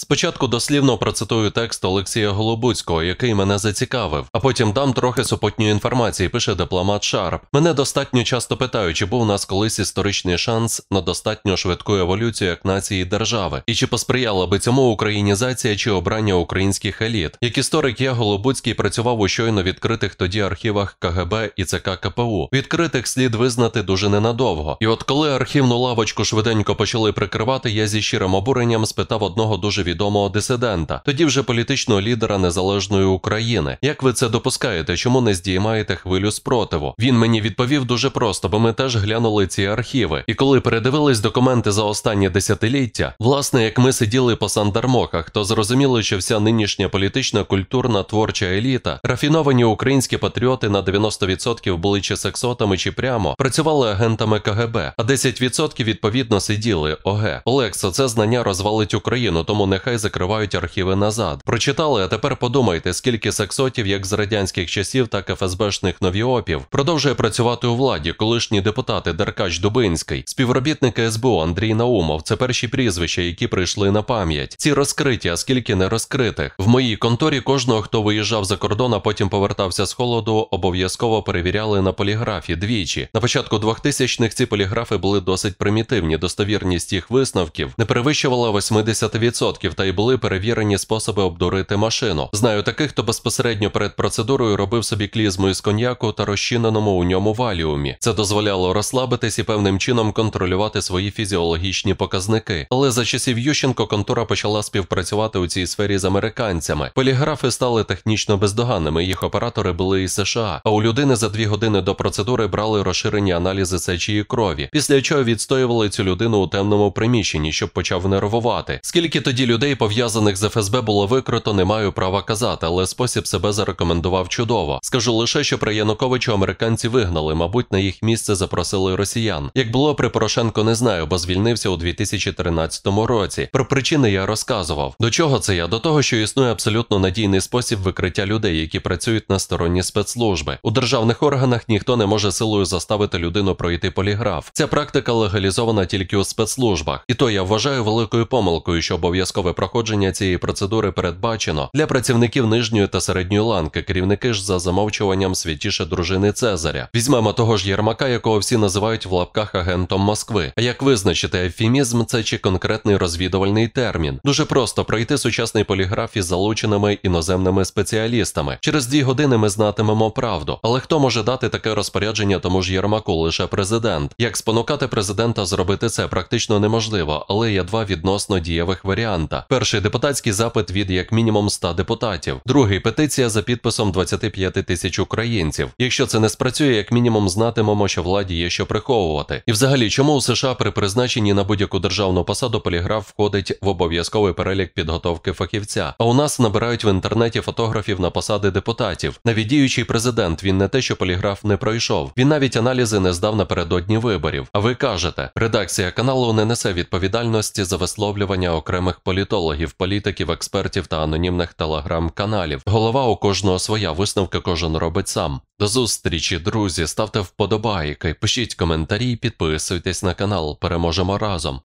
Спочатку дослівно процитую текст Олексія Голобуцького, який мене зацікавив, а потім дам трохи супутньої інформації. Пише дипломат Шарп. Мене достатньо часто питають, чи був у нас колись історичний шанс на достатньо швидку еволюцію як нації і держави, і чи посприяла би цьому українізація чи обрання українських еліт. Як історик я Голобуцький працював у щойно відкритих тоді архівах КГБ і ЦК КПУ. Відкритих слід визнати дуже ненадовго. І от коли архівну лавочку швиденько почали прикривати, я зі щирим обуренням спитав одного дуже відомого дисидента, тоді вже політичного лідера незалежної України. Як ви це допускаєте? Чому не здіймаєте хвилю спротиву? Він мені відповів дуже просто, бо ми теж глянули ці архіви. І коли передивились документи за останні десятиліття, власне, як ми сиділи по сандармоках, то зрозуміли, що вся нинішня політична, культурна творча еліта, рафіновані українські патріоти на 90% були чи сексотами, чи прямо працювали агентами КГБ, а 10% відповідно сиділи. ОГЕ. Олекса, це знання розвалить Україну, тому не нехай закривають архіви назад. Прочитали, а тепер подумайте, скільки сексотів, як з радянських часів, так і ФСБшних новіопів, продовжує працювати у владі, колишні депутати Деркач Дубинський, співробітники СБУ Андрій Наумов. Це перші прізвища, які прийшли на пам'ять. Ці розкриті, а скільки не розкритих. В моїй конторі кожного, хто виїжджав за кордон, а потім повертався з холоду, обов'язково перевіряли на поліграфі двічі. На початку 2000-х ці поліграфи були досить примітивні. Достовірність їх висновків не перевищувала 80% років та й були перевірені способи обдурити машину. Знаю таких, хто безпосередньо перед процедурою робив собі клізму із коньяку та розчиненому у ньому валіумі. Це дозволяло розслабитись і певним чином контролювати свої фізіологічні показники. Але за часів Ющенко контора почала співпрацювати у цій сфері з американцями. Поліграфи стали технічно бездоганними. Їх оператори були із США. А у людини за дві години до процедури брали розширені аналізи сечії крові, після чого відстоювали цю людину у темному приміщенні, щоб почав нервувати. Скільки тоді людей? Людей, пов'язаних з ФСБ, було викрито, не маю права казати, але спосіб себе зарекомендував чудово. Скажу лише, що при Януковичу американці вигнали, мабуть, на їх місце запросили росіян. Як було при Порошенко, не знаю, бо звільнився у 2013 році. Про причини я розказував. До чого це я? До того, що існує абсолютно надійний спосіб викриття людей, які працюють на сторонні спецслужби. У державних органах ніхто не може силою заставити людину пройти поліграф. Ця практика легалізована тільки у спецслужбах, і то я вважаю великою помилкою, що обов'язково умови проходження цієї процедури передбачено для працівників нижньої та середньої ланки, керівники ж за замовчуванням святіше дружини Цезаря. Візьмемо того ж Єрмака, якого всі називають в лапках агентом Москви. А як визначити ефімізм, це чи конкретний розвідувальний термін? Дуже просто пройти сучасний поліграф із залученими іноземними спеціалістами. Через дві години ми знатимемо правду. Але хто може дати таке розпорядження тому ж Єрмаку? Лише президент. Як спонукати президента зробити це практично неможливо, але є два відносно дієвих варіанти президента. Перший депутатський запит від як мінімум 100 депутатів, другий петиція за підписом 25 тисяч українців. Якщо це не спрацює, як мінімум знатимемо, що владі є що приховувати. І взагалі, чому у США при призначенні на будь-яку державну посаду поліграф входить в обов'язковий перелік підготовки фахівця? А у нас набирають в інтернеті фотографів на посади депутатів. Навідіючий президент він не те, що поліграф не пройшов. Він навіть аналізи не здав напередодні виборів. А ви кажете, редакція каналу не несе відповідальності за висловлювання окремих поліграфів політологів, політиків, експертів та анонімних телеграм-каналів. Голова у кожного своя висновка кожен робить сам. До зустрічі, друзі, ставте вподобайки, пишіть коментарі, підписуйтесь на канал. Переможемо разом.